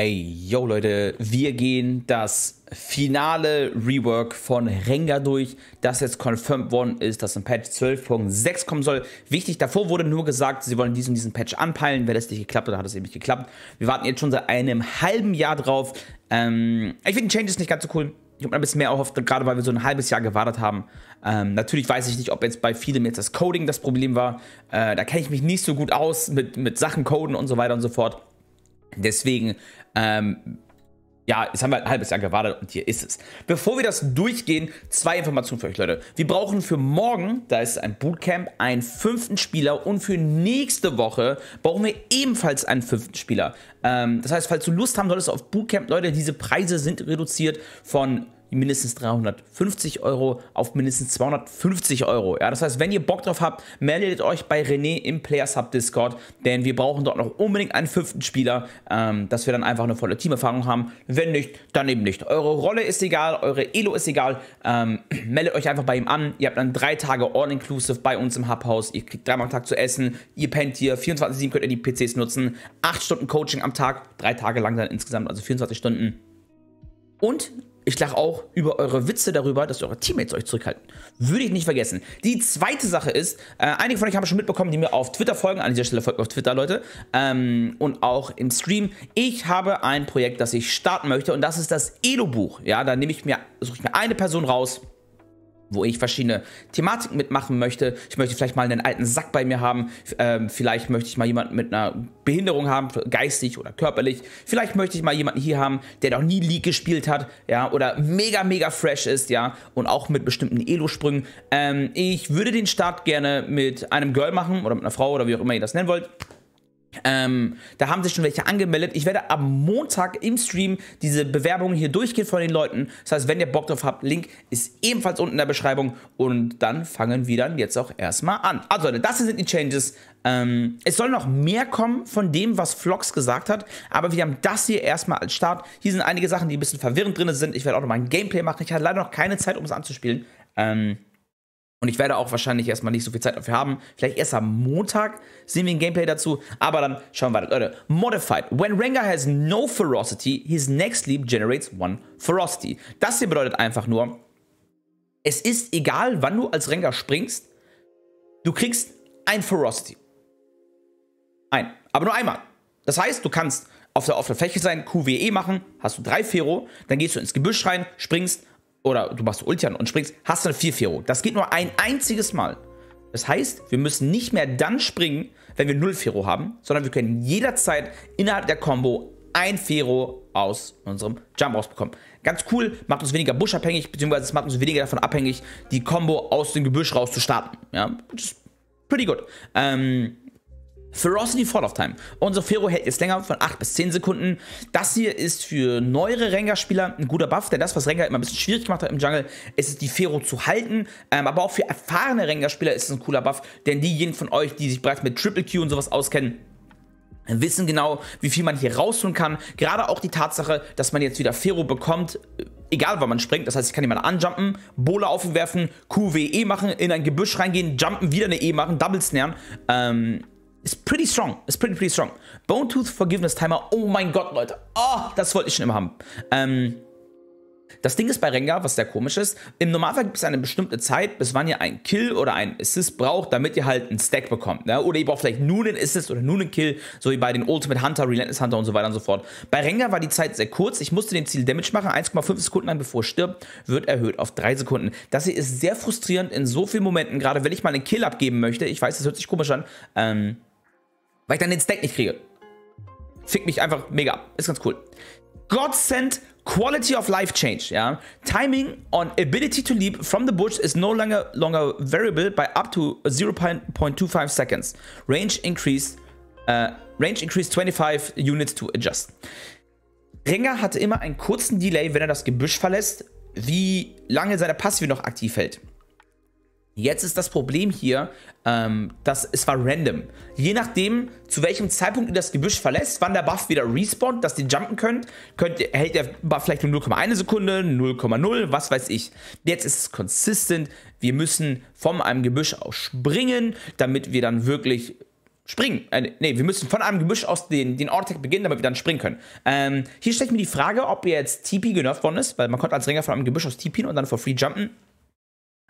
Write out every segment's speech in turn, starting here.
Ey, yo Leute, wir gehen das finale Rework von Rengar durch, das jetzt confirmed worden ist, dass ein Patch 12.6 kommen soll. Wichtig, davor wurde nur gesagt, sie wollen diesen und diesen Patch anpeilen. Wenn das nicht geklappt, dann hat es eben nicht geklappt. Wir warten jetzt schon seit einem halben Jahr drauf. Ähm, ich finde den Changes nicht ganz so cool. Ich habe mir ein bisschen mehr erhofft, gerade weil wir so ein halbes Jahr gewartet haben. Ähm, natürlich weiß ich nicht, ob jetzt bei vielem jetzt das Coding das Problem war. Äh, da kenne ich mich nicht so gut aus mit, mit Sachen coden und so weiter und so fort. Deswegen ähm, ja, jetzt haben wir ein halbes Jahr gewartet und hier ist es. Bevor wir das durchgehen, zwei Informationen für euch, Leute. Wir brauchen für morgen, da ist ein Bootcamp, einen fünften Spieler und für nächste Woche brauchen wir ebenfalls einen fünften Spieler. Ähm, das heißt, falls du Lust haben solltest auf Bootcamp, Leute, diese Preise sind reduziert von mindestens 350 Euro auf mindestens 250 Euro. Ja, das heißt, wenn ihr Bock drauf habt, meldet euch bei René im Players Hub Discord, denn wir brauchen dort noch unbedingt einen fünften Spieler, ähm, dass wir dann einfach eine volle Teamerfahrung haben. Wenn nicht, dann eben nicht. Eure Rolle ist egal, eure Elo ist egal. Ähm, meldet euch einfach bei ihm an. Ihr habt dann drei Tage all-inclusive bei uns im Hubhaus. Ihr kriegt dreimal am Tag zu essen. Ihr pennt hier. 24-7 könnt ihr die PCs nutzen. Acht Stunden Coaching am Tag. Drei Tage lang dann insgesamt, also 24 Stunden. Und ich lache auch über eure Witze darüber, dass eure Teammates euch zurückhalten. Würde ich nicht vergessen. Die zweite Sache ist, äh, einige von euch haben schon mitbekommen, die mir auf Twitter folgen. An dieser Stelle folgt auf Twitter, Leute. Ähm, und auch im Stream. Ich habe ein Projekt, das ich starten möchte. Und das ist das Elo-Buch. Ja, da nehme ich mir, suche ich mir eine Person raus wo ich verschiedene Thematiken mitmachen möchte. Ich möchte vielleicht mal einen alten Sack bei mir haben. Ähm, vielleicht möchte ich mal jemanden mit einer Behinderung haben, geistig oder körperlich. Vielleicht möchte ich mal jemanden hier haben, der noch nie League gespielt hat, ja, oder mega, mega fresh ist, ja, und auch mit bestimmten Elo-Sprüngen. Ähm, ich würde den Start gerne mit einem Girl machen oder mit einer Frau oder wie auch immer ihr das nennen wollt. Ähm, da haben sich schon welche angemeldet. Ich werde am Montag im Stream diese Bewerbungen hier durchgehen von den Leuten. Das heißt, wenn ihr Bock drauf habt, Link ist ebenfalls unten in der Beschreibung. Und dann fangen wir dann jetzt auch erstmal an. Also Leute, das sind die Changes. Ähm, es soll noch mehr kommen von dem, was Vlogs gesagt hat. Aber wir haben das hier erstmal als Start. Hier sind einige Sachen, die ein bisschen verwirrend drin sind. Ich werde auch nochmal ein Gameplay machen. Ich hatte leider noch keine Zeit, um es anzuspielen. Ähm, und ich werde auch wahrscheinlich erstmal nicht so viel Zeit dafür haben. Vielleicht erst am Montag sehen wir ein Gameplay dazu. Aber dann schauen wir weiter. Leute, Modified. When Rengar has no ferocity, his next leap generates one ferocity. Das hier bedeutet einfach nur, es ist egal, wann du als Rengar springst, du kriegst ein Ferocity. Ein. Aber nur einmal. Das heißt, du kannst auf der offenen Fläche sein, QWE machen, hast du drei Fero, dann gehst du ins Gebüsch rein, springst, oder du machst Ultian und springst, hast du eine 4-4. Das geht nur ein einziges Mal. Das heißt, wir müssen nicht mehr dann springen, wenn wir 0 Fero haben, sondern wir können jederzeit innerhalb der Combo ein Fero aus unserem Jump rausbekommen. Ganz cool, macht uns weniger buschabhängig, beziehungsweise es macht uns weniger davon abhängig, die Combo aus dem Gebüsch rauszustarten. Ja, pretty good. Ähm, Ferocity Fall of Time. Unser Fero hält jetzt länger von 8 bis 10 Sekunden. Das hier ist für neuere Rengar-Spieler ein guter Buff, denn das, was Rengar immer ein bisschen schwierig gemacht hat im Jungle, ist es, die Fero zu halten. Ähm, aber auch für erfahrene Rengar-Spieler ist es ein cooler Buff, denn diejenigen von euch, die sich bereits mit Triple Q und sowas auskennen, wissen genau, wie viel man hier rausholen kann. Gerade auch die Tatsache, dass man jetzt wieder Fero bekommt, egal wann man springt. Das heißt, ich kann jemanden anjumpen, Bola aufwerfen, QWE machen, in ein Gebüsch reingehen, jumpen, wieder eine E machen, Double snaren. Ähm, ist pretty strong. Ist pretty, pretty strong. Bone Tooth Forgiveness Timer. Oh mein Gott, Leute. Oh, das wollte ich schon immer haben. Ähm, das Ding ist bei Rengar, was sehr komisch ist, im Normalfall gibt es eine bestimmte Zeit, bis wann ihr einen Kill oder einen Assist braucht, damit ihr halt einen Stack bekommt. Ne? Oder ihr braucht vielleicht nur einen Assist oder nur einen Kill, so wie bei den Ultimate Hunter, Relentless Hunter und so weiter und so fort. Bei Rengar war die Zeit sehr kurz. Ich musste den Ziel Damage machen. 1,5 Sekunden lang, bevor es stirbt, wird erhöht auf 3 Sekunden. Das hier ist sehr frustrierend in so vielen Momenten, gerade wenn ich mal einen Kill abgeben möchte. Ich weiß, das hört sich komisch an. Ähm, weil ich dann den Stack nicht kriege. Fick mich einfach mega ab. Ist ganz cool. Godsend Quality of Life Change, ja. Timing on ability to leap from the bush is no longer, longer variable by up to 0.25 seconds. Range increased, uh, äh, range increased 25 units to adjust. Ringer hatte immer einen kurzen Delay, wenn er das Gebüsch verlässt, wie lange seine Passive noch aktiv hält. Jetzt ist das Problem hier, ähm, dass es war random. Je nachdem, zu welchem Zeitpunkt ihr das Gebüsch verlässt, wann der Buff wieder respawnt, dass ihr jumpen könnt, könnt hält der Buff vielleicht nur 0,1 Sekunde, 0,0, was weiß ich. Jetzt ist es consistent. Wir müssen von einem Gebüsch aus springen, damit wir dann wirklich springen. Äh, ne, wir müssen von einem Gebüsch aus den, den Ortec beginnen, damit wir dann springen können. Ähm, hier stelle ich mir die Frage, ob ihr jetzt TP genervt worden ist, weil man konnte als Ringer von einem Gebüsch aus TP und dann vor free jumpen.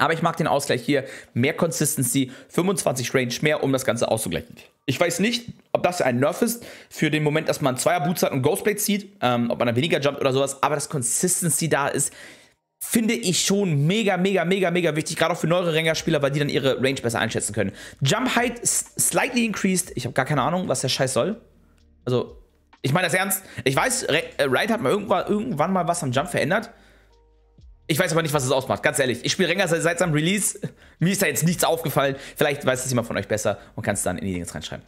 Aber ich mag den Ausgleich hier. Mehr Consistency, 25 Range mehr, um das Ganze auszugleichen. Ich weiß nicht, ob das ein Nerf ist für den Moment, dass man zweier Boots hat und Ghostblade zieht, ähm, ob man dann weniger jumpt oder sowas, aber dass Consistency da ist, finde ich schon mega, mega, mega, mega wichtig, gerade auch für neuere Rengar-Spieler, weil die dann ihre Range besser einschätzen können. Jump Height slightly increased. Ich habe gar keine Ahnung, was der Scheiß soll. Also, ich meine das ernst. Ich weiß, äh, Riot hat mal irgendwann, irgendwann mal was am Jump verändert. Ich weiß aber nicht, was es ausmacht, ganz ehrlich. Ich spiele Rengar seit seinem Release. Mir ist da jetzt nichts aufgefallen. Vielleicht weiß es jemand von euch besser und kann es dann in die Links reinschreiben.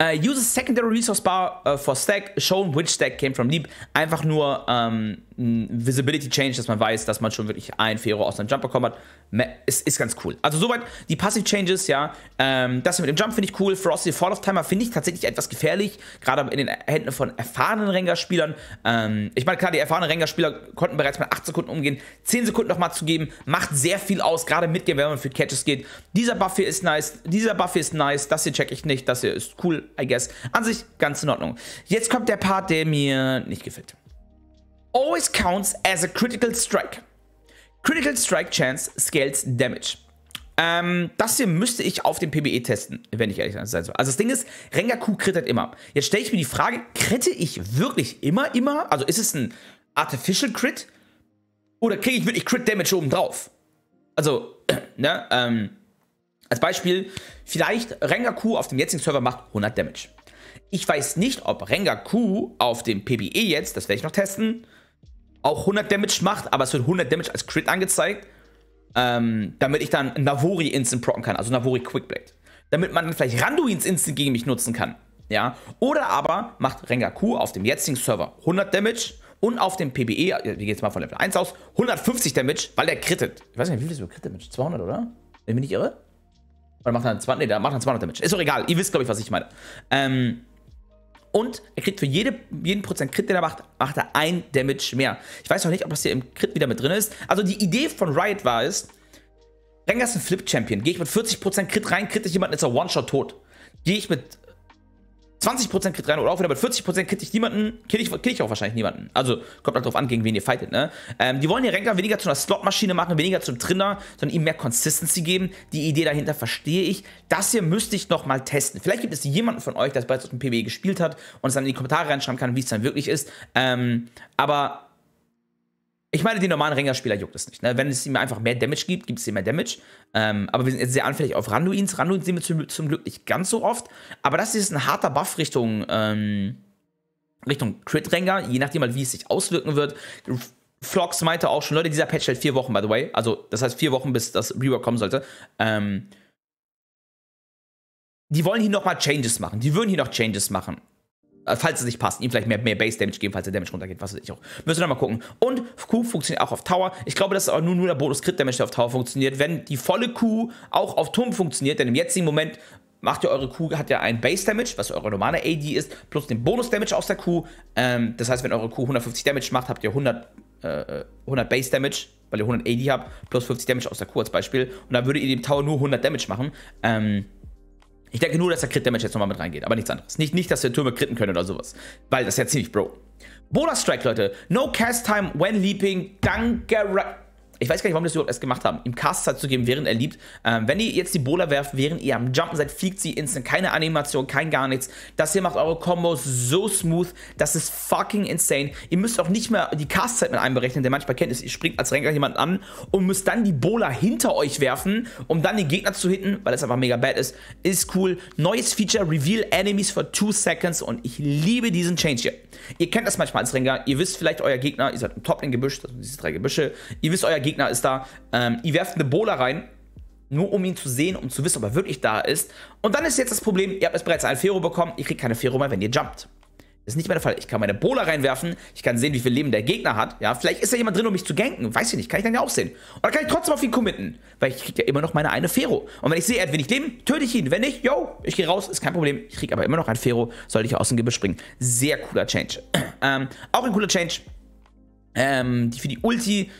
Uh, a secondary resource bar uh, for stack, shown which stack came from deep. Einfach nur, ähm, Visibility Change, dass man weiß, dass man schon wirklich ein Fero aus einem Jump bekommen hat. Ist, ist ganz cool. Also soweit die Passive Changes, ja. Ähm, das hier mit dem Jump finde ich cool. Frosty Fall of Timer finde ich tatsächlich etwas gefährlich, gerade in den Händen von erfahrenen Rengar-Spielern. Ähm, ich meine, klar, die erfahrenen Rengar-Spieler konnten bereits mit 8 Sekunden umgehen. 10 Sekunden nochmal zu geben, macht sehr viel aus, gerade mit wenn man für Catches geht. Dieser Buff hier ist nice, dieser Buff hier ist nice, das hier check ich nicht, das hier ist cool, I guess. An sich ganz in Ordnung. Jetzt kommt der Part, der mir nicht gefällt always counts as a critical strike. Critical Strike Chance scales Damage. Ähm, das hier müsste ich auf dem PBE testen, wenn ich ehrlich sein soll. Also das Ding ist, Rengaku krittert halt immer. Jetzt stelle ich mir die Frage, kritte ich wirklich immer, immer? Also ist es ein Artificial Crit? Oder kriege ich wirklich Crit Damage obendrauf? Also, ne, ähm, als Beispiel, vielleicht Rengaku auf dem jetzigen Server macht 100 Damage. Ich weiß nicht, ob Rengaku auf dem PBE jetzt, das werde ich noch testen, auch 100 Damage macht, aber es wird 100 Damage als Crit angezeigt, ähm, damit ich dann Navori Instant procken kann, also Navori Quickblade. Damit man dann vielleicht Randuins Instant gegen mich nutzen kann. Ja, oder aber macht Rengaku auf dem jetzigen Server 100 Damage und auf dem PBE, äh, wir gehen jetzt mal von Level 1 aus, 150 Damage, weil der crittet. Ich weiß nicht, wie viel ist über Crit Damage? 200, oder? Wenn ich mich nicht irre? Oder macht er 200, nee, macht dann 200 Damage. Ist doch egal, ihr wisst, glaube ich, was ich meine. Ähm, und er kriegt für jede, jeden Prozent Crit, den er macht, macht er ein Damage mehr. Ich weiß noch nicht, ob das hier im Crit wieder mit drin ist. Also die Idee von Riot war es, Rengar ist ein Flip-Champion. Gehe ich mit 40% Crit rein, crit jemanden, ist er One-Shot tot. Gehe ich mit 20% kriegt oder auch wieder, aber 40% kill ich niemanden, kill ich, kill ich auch wahrscheinlich niemanden. Also, kommt halt drauf an, gegen wen ihr fightet, ne? Ähm, die wollen den Ranker weniger zu einer Slotmaschine machen, weniger zum Trinner, sondern ihm mehr Consistency geben. Die Idee dahinter verstehe ich. Das hier müsste ich nochmal testen. Vielleicht gibt es jemanden von euch, der es bereits auf dem PB gespielt hat und es dann in die Kommentare reinschreiben kann, wie es dann wirklich ist. Ähm, aber ich meine, die normalen ringer juckt es nicht. Ne? Wenn es ihm einfach mehr Damage gibt, gibt es ihm mehr Damage. Ähm, aber wir sind jetzt sehr anfällig auf Randuins. Randuins sehen wir zum, zum, Glück nicht ganz so oft. Aber das ist ein harter Buff Richtung, ähm, Richtung Crit-Ranger, je nachdem, halt, wie es sich auswirken wird. Flox meinte auch schon, Leute, dieser Patch hält vier Wochen, by the way. Also, das heißt vier Wochen, bis das Rework kommen sollte. Ähm, die wollen hier nochmal Changes machen. Die würden hier noch Changes machen. Äh, falls es nicht passt, ihm vielleicht mehr, mehr Base-Damage geben, falls der Damage runtergeht, was weiß ich auch. Müssen wir mal gucken. Und Q funktioniert auch auf Tower. Ich glaube, das ist auch nur, nur der Bonus Crit-Damage, der auf Tower funktioniert. Wenn die volle Q auch auf Turm funktioniert, denn im jetzigen Moment macht ihr eure Q, hat ja ein Base-Damage, was eure normale AD ist, plus den Bonus-Damage aus der Q. Ähm, das heißt, wenn eure Q 150 Damage macht, habt ihr 100, äh, 100 äh, Base-Damage, weil ihr 100 AD habt, plus 50 Damage aus der Q als Beispiel. Und dann würdet ihr dem Tower nur 100 Damage machen. Ähm, ich denke nur, dass der Crit-Damage jetzt nochmal mit reingeht, aber nichts anderes. Nicht, nicht, dass wir Türme critten können oder sowas, weil das ist ja ziemlich bro. Bonus Strike, Leute. No Cast Time when Leaping. Danke ich weiß gar nicht, warum das überhaupt erst gemacht haben, ihm Castzeit halt zu geben, während er liebt. Ähm, wenn ihr jetzt die Bola werft, während ihr am Jumpen seid, fliegt sie instant. Keine Animation, kein gar nichts. Das hier macht eure Combos so smooth. Das ist fucking insane. Ihr müsst auch nicht mehr die Castzeit mit einberechnen, der manchmal kennt ist. Ihr springt als Ranker jemanden an und müsst dann die Bola hinter euch werfen, um dann den Gegner zu hitten, weil das einfach mega bad ist. Ist cool. Neues Feature, Reveal Enemies for 2 Seconds und ich liebe diesen Change hier. Ihr kennt das manchmal als Ranker. Ihr wisst vielleicht euer Gegner, ihr seid im Top-Lane-Gebüsch, das sind diese drei Gebüsche. Ihr wisst euer Gegner Gegner ist da. Ähm, ihr werft eine Bola rein, nur um ihn zu sehen, um zu wissen, ob er wirklich da ist. Und dann ist jetzt das Problem, ihr habt jetzt bereits einen Fero bekommen, ihr kriegt keine Fero mehr, wenn ihr jumpt. Das ist nicht mehr der Fall. Ich kann meine Bola reinwerfen, ich kann sehen, wie viel Leben der Gegner hat. Ja, vielleicht ist da jemand drin, um mich zu ganken. Weiß ich nicht, kann ich dann ja auch sehen. Und dann kann ich trotzdem auf ihn committen, weil ich kriege ja immer noch meine eine Fero. Und wenn ich sehe, er hat wenig Leben, töte ich ihn. Wenn nicht, yo, ich gehe raus, ist kein Problem. Ich kriege aber immer noch ein Fero, sollte ich aus dem Gebüsch springen. Sehr cooler Change. ähm, auch ein cooler Change. Ähm, die für die Ulti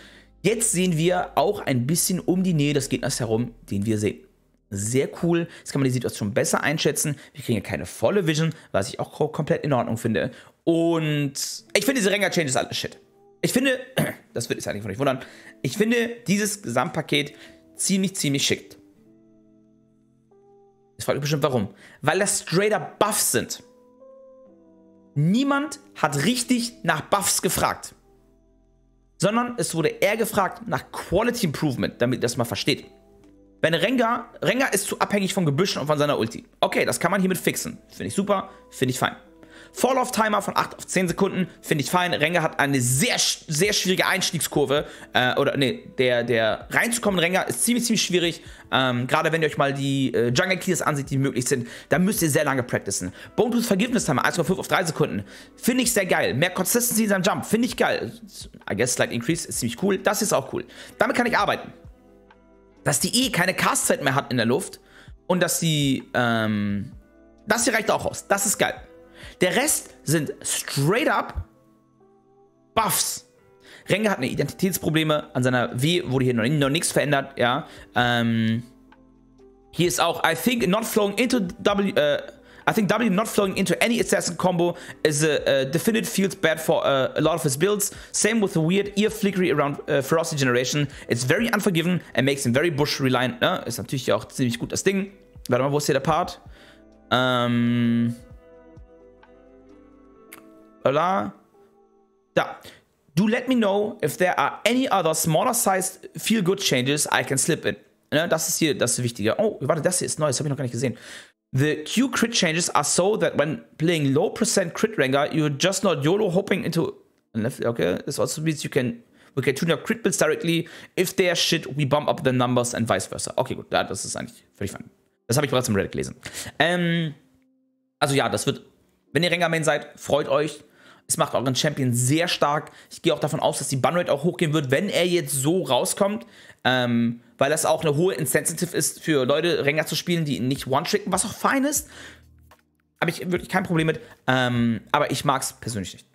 Jetzt sehen wir auch ein bisschen um die Nähe des Gegners herum, den wir sehen. Sehr cool. Jetzt kann man die Situation besser einschätzen. Wir kriegen ja keine volle Vision, was ich auch komplett in Ordnung finde. Und ich finde, diese Rengar-Changes alles shit. Ich finde, das wird jetzt eigentlich von euch wundern, ich finde dieses Gesamtpaket ziemlich, ziemlich schick. Jetzt fragt ihr bestimmt warum. Weil das straighter Buffs sind. Niemand hat richtig nach Buffs gefragt sondern es wurde eher gefragt nach Quality Improvement, damit ihr das mal versteht. Wenn Rengar, Rengar ist zu abhängig von Gebüschen und von seiner Ulti. Okay, das kann man hiermit fixen. Finde ich super, finde ich fein. Fall-Off-Timer von 8 auf 10 Sekunden finde ich fein. Renger hat eine sehr, sehr schwierige Einstiegskurve. Äh, oder, nee, der, der reinzukommen Renger ist ziemlich, ziemlich schwierig. Ähm, Gerade wenn ihr euch mal die äh, Jungle Keys ansieht, die möglich sind, dann müsst ihr sehr lange practicen. Bone Tooth Forgiveness Timer 1,5 auf 3 Sekunden. Finde ich sehr geil. Mehr Consistency in seinem Jump. Finde ich geil. I guess Slight Increase ist ziemlich cool. Das ist auch cool. Damit kann ich arbeiten. Dass die E keine Castzeit mehr hat in der Luft und dass die, ähm, das hier reicht auch aus. Das ist geil. Der Rest sind straight up Buffs. Renge hat eine Identitätsprobleme, an seiner W wurde hier noch, noch nichts verändert, ja. Ähm, hier ist auch, I think not flowing into W, uh, I think W not flowing into any assassin combo is a, uh, a uh, definite feels bad for uh, a lot of his builds. Same with the weird ear flickery around uh, ferocity generation. It's very unforgiving and makes him very bush reliant. Ne? Ist natürlich auch ziemlich gut das Ding. Warte mal, wo ist hier der Part? Ähm... Um bla. Da. Do let me know if there are any other smaller sized feel good changes I can slip in. Ne, das ist hier das Wichtige. Oh, warte, das hier ist neu, das habe ich noch gar nicht gesehen. The Q crit changes are so that when playing low percent crit ranger, you're just not YOLO hoping into. Okay, this also means you can we can tune your crit builds directly. If they are shit, we bump up the numbers and vice versa. Okay, gut, ja, das ist eigentlich völlig fein. Das habe ich bereits im Reddit gelesen. Ähm, also ja, das wird, wenn ihr Ranger main seid, freut euch. Es macht euren Champion sehr stark. Ich gehe auch davon aus, dass die Bunrate auch hochgehen wird, wenn er jetzt so rauskommt. Ähm, weil das auch eine hohe Insensitive ist für Leute, Rengar zu spielen, die ihn nicht one-tricken, was auch fein ist. Habe ich wirklich kein Problem mit. Ähm, aber ich mag es persönlich nicht.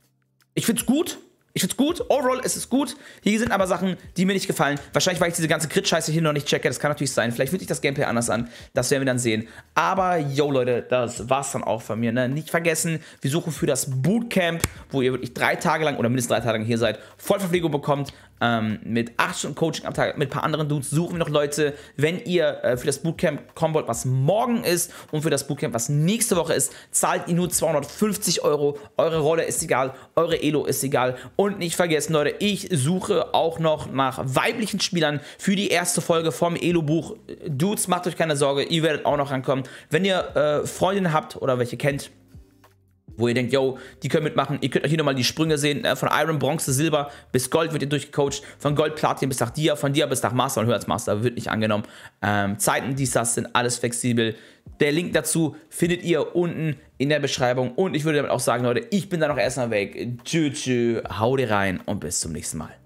Ich finde es gut, ich es gut, overall ist es gut. Hier sind aber Sachen, die mir nicht gefallen. Wahrscheinlich, weil ich diese ganze Crit-Scheiße hier noch nicht checke. Das kann natürlich sein. Vielleicht würde sich das Gameplay anders an. Das werden wir dann sehen. Aber, yo, Leute, das war's dann auch von mir. Ne? Nicht vergessen, wir suchen für das Bootcamp, wo ihr wirklich drei Tage lang oder mindestens drei Tage lang hier seid, Vollverpflegung bekommt ähm, mit 8 Stunden Coaching am Tag, mit ein paar anderen Dudes suchen wir noch Leute. Wenn ihr äh, für das Bootcamp kommen wollt, was morgen ist und für das Bootcamp, was nächste Woche ist, zahlt ihr nur 250 Euro. Eure Rolle ist egal, eure Elo ist egal. Und nicht vergessen, Leute, ich suche auch noch nach weiblichen Spielern für die erste Folge vom Elo-Buch. Äh, Dudes, macht euch keine Sorge, ihr werdet auch noch rankommen. Wenn ihr äh, Freundinnen habt oder welche kennt, wo ihr denkt, yo, die können mitmachen. Ihr könnt euch hier nochmal die Sprünge sehen. Äh, von Iron, Bronze, Silber bis Gold wird ihr durchgecoacht. Von Gold, Platin bis nach Dia. Von Dia bis nach Master und höher als Master wird nicht angenommen. Ähm, Zeiten, dies, das sind alles flexibel. Der Link dazu findet ihr unten in der Beschreibung. Und ich würde damit auch sagen, Leute, ich bin dann noch erstmal weg. Tschüss, tschüss, hau dir rein und bis zum nächsten Mal.